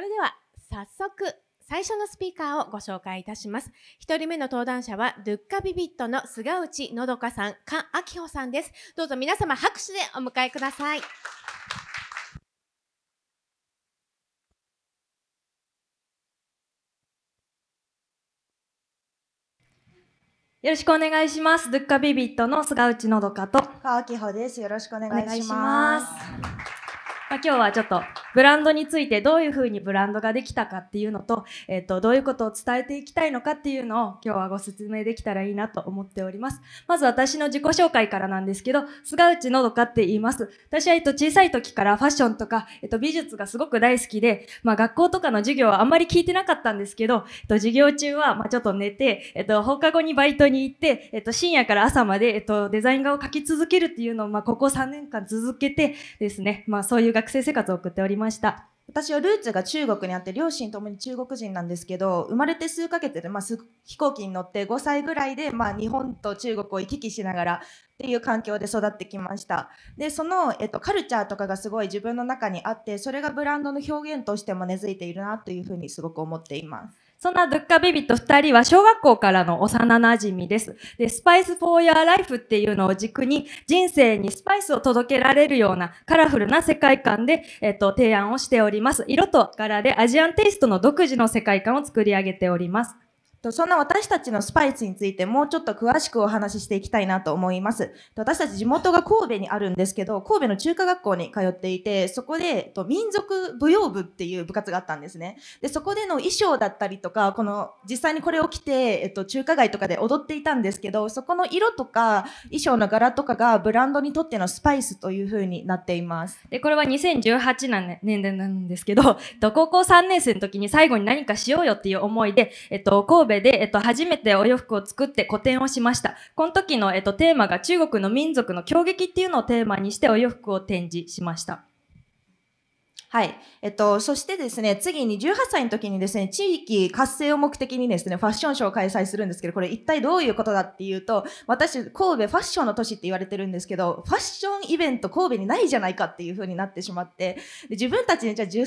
それでは早速最初のスピーカーをご紹介いたします。一人目の登壇者は、ドゥッカビビットの菅内のどかさん、菅明穂さんです。どうぞ皆様拍手でお迎えください。よろしくお願いします。ドゥッカビビットの菅内のどかと。菅明穂です。よろしくお願いします。まあ、今日はちょっとブランドについてどういうふうにブランドができたかっていうのと、えっ、ー、と、どういうことを伝えていきたいのかっていうのを今日はご説明できたらいいなと思っております。まず私の自己紹介からなんですけど、菅内のどかって言います。私は、えっと、小さい時からファッションとか、えっと、美術がすごく大好きで、まあ、学校とかの授業はあんまり聞いてなかったんですけど、えっと、授業中は、まあ、ちょっと寝て、えっと、放課後にバイトに行って、えっと、深夜から朝まで、えっと、デザイン画を描き続けるっていうのを、まあ、ここ3年間続けてですね、まあ、そういう学生生活を送っております。ました私はルーツが中国にあって両親ともに中国人なんですけど生まれて数ヶ月で、まあ、飛行機に乗って5歳ぐらいで、まあ、日本と中国を行き来しながらっていう環境で育ってきましたでその、えっと、カルチャーとかがすごい自分の中にあってそれがブランドの表現としても根付いているなというふうにすごく思っていますそんなドゥッカビビと二人は小学校からの幼馴染です。で、スパイスフォーヤーライフっていうのを軸に人生にスパイスを届けられるようなカラフルな世界観で、えっと、提案をしております。色と柄でアジアンテイストの独自の世界観を作り上げております。そんな私たちのスパイスについてもうちょっと詳しくお話ししていきたいなと思います。私たち地元が神戸にあるんですけど、神戸の中華学校に通っていて、そこで民族舞踊部っていう部活があったんですね。で、そこでの衣装だったりとか、この実際にこれを着て、えっと、中華街とかで踊っていたんですけど、そこの色とか衣装の柄とかがブランドにとってのスパイスという風になっています。で、これは2018年なんですけど、高校3年生の時に最後に何かしようよっていう思いで、えっと、神戸神で、えっと、初めてお洋服を作って個展をしました。この時の、えっと、テーマが中国の民族の狂劇っていうのをテーマにしてお洋服を展示しました。はい。えっと、そしてですね、次に18歳の時にですね、地域活性を目的にですね、ファッションショーを開催するんですけど、これ一体どういうことだっていうと、私、神戸ファッションの都市って言われてるんですけど、ファッションイベント神戸にないじゃないかっていう風になってしまって、自分たちにじゃあ主催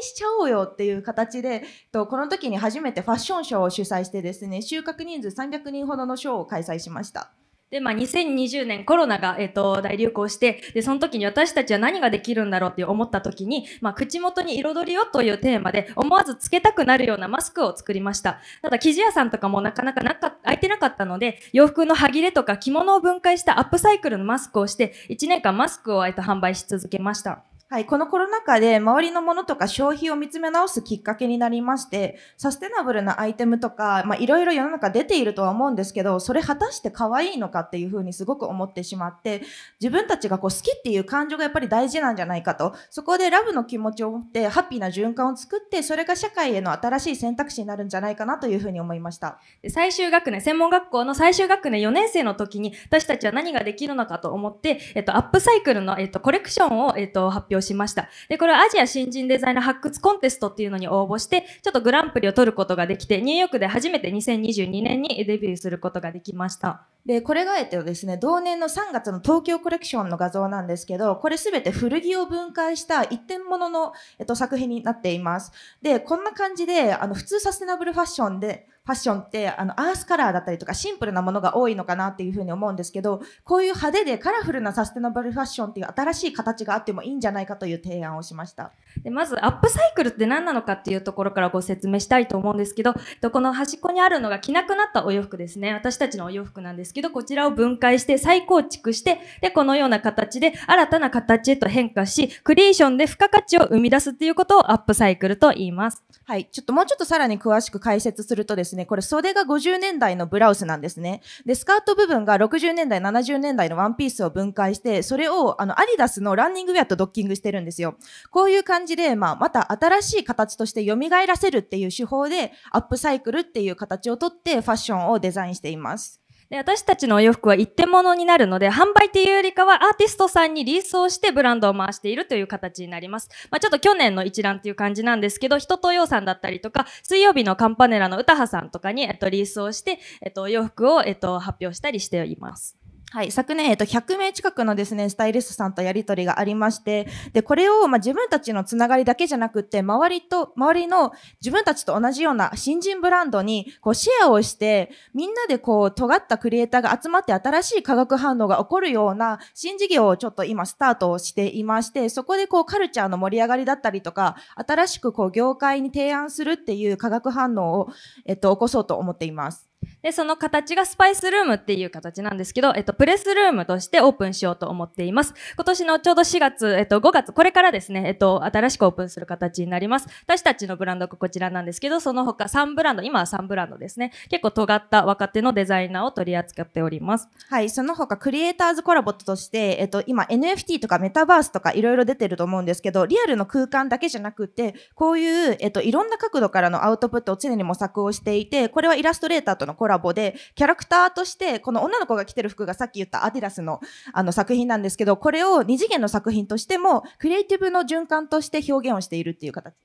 しちゃおうよっていう形で、えっと、この時に初めてファッションショーを主催してですね、収穫人数300人ほどのショーを開催しました。で、まあ、2020年コロナが、えっ、ー、と、大流行して、で、その時に私たちは何ができるんだろうって思った時に、まあ、口元に彩りをというテーマで、思わずつけたくなるようなマスクを作りました。ただ、生地屋さんとかもなかなかなか、空いてなかったので、洋服の歯切れとか着物を分解したアップサイクルのマスクをして、1年間マスクを、えっと、販売し続けました。はい、このコロナ禍で周りのものとか消費を見つめ直すきっかけになりまして、サステナブルなアイテムとか、まあ、いろいろ世の中出ているとは思うんですけど、それ果たして可愛いのかっていうふうにすごく思ってしまって、自分たちがこう好きっていう感情がやっぱり大事なんじゃないかと、そこでラブの気持ちを持って、ハッピーな循環を作って、それが社会への新しい選択肢になるんじゃないかなというふうに思いました。最終学年、専門学校の最終学年4年生の時に、私たちは何ができるのかと思って、えっと、アップサイクルの、えっと、コレクションを、えっと、発表しました。で、これはアジア新人デザイナー発掘コンテストっていうのに応募して、ちょっとグランプリを取ることができて、ニューヨークで初めて2022年にデビューすることができました。で、これがえっとですね、同年の3月の東京コレクションの画像なんですけど、これすべて古着を分解した一点物の、えっと、作品になっています。で、こんな感じで、あの、普通サステナブルファッションで、ファッションってあのアースカラーだったりとかシンプルなものが多いのかなっていうふうに思うんですけどこういう派手でカラフルなサステナブルファッションっていう新しい形があってもいいんじゃないかという提案をしましたでまずアップサイクルって何なのかっていうところからご説明したいと思うんですけどこの端っこにあるのが着なくなったお洋服ですね私たちのお洋服なんですけどこちらを分解して再構築してでこのような形で新たな形へと変化しクリエーションで付加価値を生み出すっていうことをアップサイクルと言いますはいちょっともうちょっとさらに詳しく解説するとですねですね、これ袖が50年代のブラウスなんですね。で、スカート部分が60年代、70年代のワンピースを分解して、それをあのアディダスのランニングウェアとドッキングしてるんですよ。こういう感じで、まあ、また新しい形として蘇らせるっていう手法で、アップサイクルっていう形をとってファッションをデザインしています。で私たちのお洋服は一点物になるので、販売っていうよりかはアーティストさんにリースをしてブランドを回しているという形になります。まあ、ちょっと去年の一覧っていう感じなんですけど、人とようさんだったりとか、水曜日のカンパネラの歌葉さんとかに、えっと、リースをして、えっと、お洋服を、えっと、発表したりしています。はい、昨年、えっと、100名近くのですね、スタイリストさんとやり取りがありまして、で、これを、まあ、自分たちのつながりだけじゃなくて、周りと、周りの自分たちと同じような新人ブランドに、こう、シェアをして、みんなでこう、尖ったクリエイターが集まって新しい化学反応が起こるような新事業をちょっと今スタートしていまして、そこでこう、カルチャーの盛り上がりだったりとか、新しくこう、業界に提案するっていう化学反応を、えっと、起こそうと思っています。で、その形がスパイスルームっていう形なんですけど、えっと、プレスルームとしてオープンしようと思っています。今年のちょうど4月、えっと、5月、これからですね、えっと、新しくオープンする形になります。私たちのブランドがこちらなんですけど、その他3ブランド、今は3ブランドですね。結構尖った若手のデザイナーを取り扱っております。はい、その他クリエイターズコラボとして、えっと、今 NFT とかメタバースとかいろいろ出てると思うんですけど、リアルの空間だけじゃなくて、こういう、えっと、いろんな角度からのアウトプットを常に模索をしていて、これはイラストレーターとのコラボラボで、キャラクターとして、この女の子が着てる服がさっき言ったアディダスのあの作品なんですけど、これを2次元の作品としても、クリエイティブの循環として表現をしているっていう形です。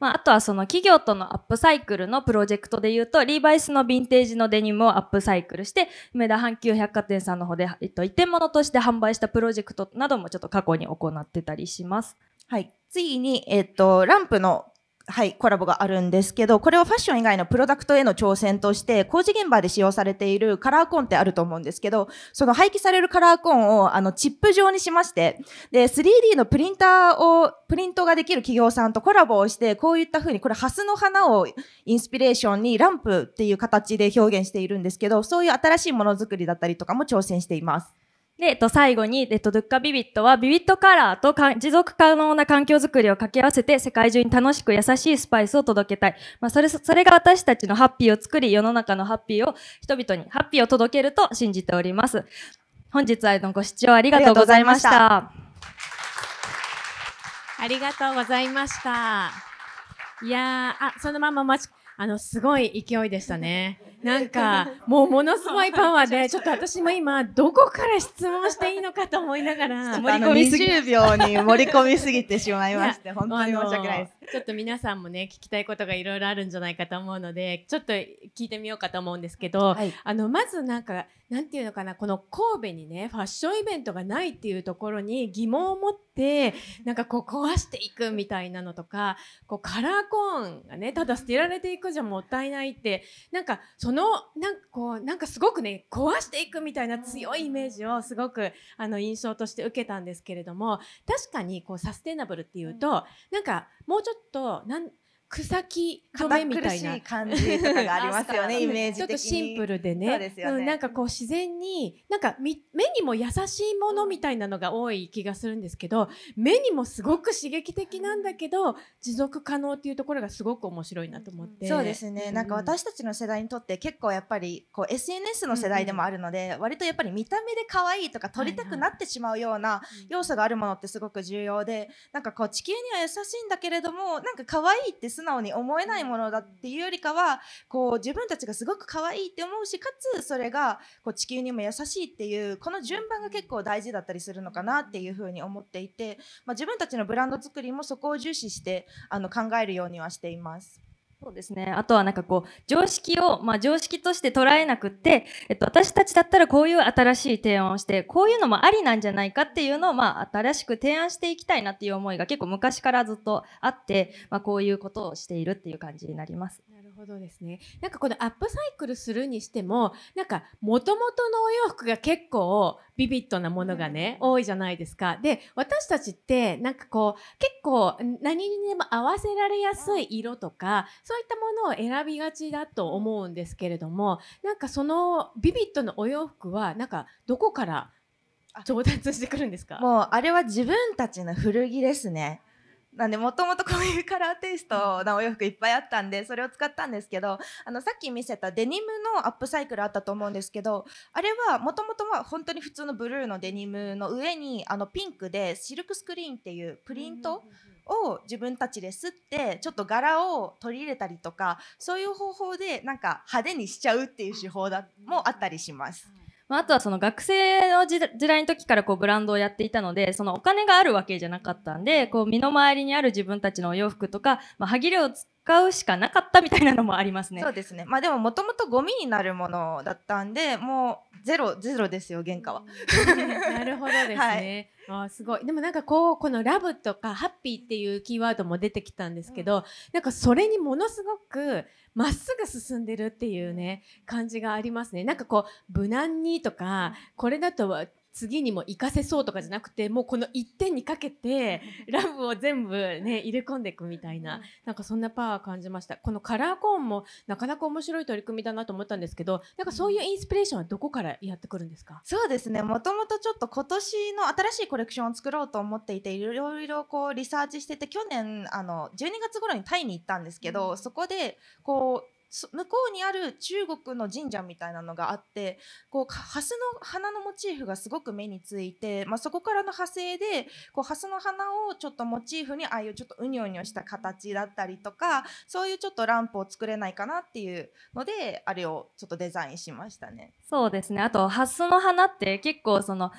まあ、あとはその企業とのアップサイクルのプロジェクトで言うと、リーバイスのヴィンテージのデニムをアップサイクルして、梅田阪急百貨店さんの方で、えっと、移転物として販売したプロジェクトなどもちょっと過去に行ってたりします。はい。次に、えっと、ランプのはい、コラボがあるんですけど、これはファッション以外のプロダクトへの挑戦として、工事現場で使用されているカラーコーンってあると思うんですけど、その廃棄されるカラーコーンをあのチップ状にしまして、で、3D のプリンターを、プリントができる企業さんとコラボをして、こういった風に、これ、ハスの花をインスピレーションにランプっていう形で表現しているんですけど、そういう新しいものづくりだったりとかも挑戦しています。で、えっと、最後に、えっと、ドゥッカビビットは、ビビットカラーと持続可能な環境づくりを掛け合わせて、世界中に楽しく優しいスパイスを届けたい。まあ、それ、それが私たちのハッピーを作り、世の中のハッピーを人々にハッピーを届けると信じております。本日はご視聴ありがとうございました。ありがとうございました。いやあ、そのまま待ち、あの、すごい勢いでしたね。なんかもうものすごいパワーで ちょっと私も今どこから質問していいのかと思いながら 盛り込みすぎ20秒に盛り込みすぎてしまいまして 本当に申し訳ないですちょっと皆さんもね聞きたいことがいろいろあるんじゃないかと思うのでちょっと聞いてみようかと思うんですけど、はい、あのまずなんかなんていうのかなこの神戸にねファッションイベントがないっていうところに疑問を持ってなんかこう壊していくみたいなのとかこうカラーコーンがねただ捨てられていくじゃもったいないってなんかそののなんかこうなんかすごくね壊していくみたいな強いイメージをすごくあの印象として受けたんですけれども確かにこうサステナブルっていうとなんかもうちょっとなん草木染めみたいな感じとかがありますよね イメージちょっとシンプルでね、ね、うん、なんかこう自然になんか目にも優しいものみたいなのが多い気がするんですけど目にもすごく刺激的なんだけど持続可能っていうところがすごく面白いなと思って、そうですね、うん、なんか私たちの世代にとって結構やっぱりこう SNS の世代でもあるので、うん割とやっぱり見た目で可愛いとか撮りたくなってしまうような要素があるものってすごく重要で、なんかこう地球には優しいんだけれどもなんか可愛いって素直に思えないものだっていうよりかはこう自分たちがすごく可愛いって思うしかつそれがこう地球にも優しいっていうこの順番が結構大事だったりするのかなっていうふうに思っていて、まあ、自分たちのブランド作りもそこを重視してあの考えるようにはしています。そうですね。あとはなんかこう、常識を、まあ常識として捉えなくって、えっと、私たちだったらこういう新しい提案をして、こういうのもありなんじゃないかっていうのを、まあ新しく提案していきたいなっていう思いが結構昔からずっとあって、まあこういうことをしているっていう感じになります。ほどですね。なんかこのアップサイクルするにしても、なんか元々のお洋服が結構ビビットなものがね、うん、多いじゃないですか。で、私たちってなんかこう、結構何にでも合わせられやすい色とか、そういったものを選びがちだと思うんですけれども、なんかそのビビットのお洋服は、なんかどこから調達してくるんですかもうあれは自分たちの古着ですね。なんでもともとこういうカラーテイストなお洋服いっぱいあったんでそれを使ったんですけどあのさっき見せたデニムのアップサイクルあったと思うんですけどあれはもともとは本当に普通のブルーのデニムの上にあのピンクでシルクスクリーンっていうプリントを自分たちで吸ってちょっと柄を取り入れたりとかそういう方法でなんか派手にしちゃうっていう手法だもあったりします。まあ、あとはその学生の時代の時からこうブランドをやっていたので、そのお金があるわけじゃなかったんで、こう身の回りにある自分たちのお洋服とか、まあ、歯切れをつ使うしかなかったみたいなのもありますね。そうですね。まあでももともとゴミになるものだったんで、もうゼロゼロですよ原価は。なるほどですね。はい、あすごい。でもなんかこうこのラブとかハッピーっていうキーワードも出てきたんですけど、うん、なんかそれにものすごくまっすぐ進んでるっていうね感じがありますね。なんかこう無難にとか、これだとは。次にも行かせそうとかじゃなくてもうこの1点にかけて ラブを全部ね入れ込んでいくみたいな、なんかそんなパワー感じましたこのカラーコーンもなかなか面白い取り組みだなと思ったんですけどなんかそういうインスピレーションはどこからやってくるんですかそうですねもともとちょっと今年の新しいコレクションを作ろうと思っていていろいろこうリサーチしてて去年あの12月頃にタイに行ったんですけど、うん、そこでこう向こうにある中国の神社みたいなのがあってこうハスの花のモチーフがすごく目について、まあ、そこからの派生でこうハスの花をちょっとモチーフにああいうちょっとうにょうにょした形だったりとかそういうちょっとランプを作れないかなっていうのであれをちょっとデザインしましたね。そうですねあとハスの花って結構その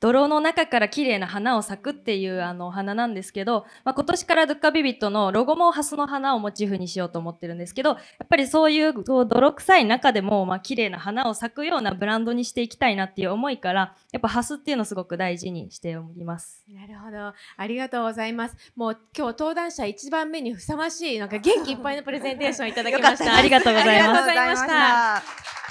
泥の中から綺麗な花を咲くっていうあのお花なんですけど、まあ、今年からドゥッカビビットのロゴもハスの花をモチーフにしようと思ってるんですけど、やっぱりそういうこう泥臭い中でも、まあ、綺麗な花を咲くようなブランドにしていきたいなっていう思いから、やっぱハスっていうのをすごく大事にしております。なるほど。ありがとうございます。もう今日登壇者一番目にふさわしい、なんか元気いっぱいのプレゼンテーションいただきました。したありがとうございました。